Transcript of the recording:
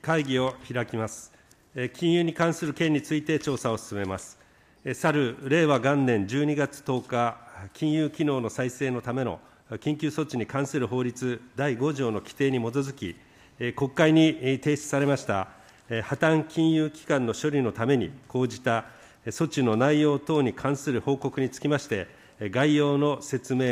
会議を開きます。金融に関する件について調査を進めます。去る令和元年12月10日、金融機能の再生のための緊急措置に関する法律第5条の規定に基づき、国会に提出されました破綻金融機関の処理のために講じた措置の内容等に関する報告につきまして、概要の説明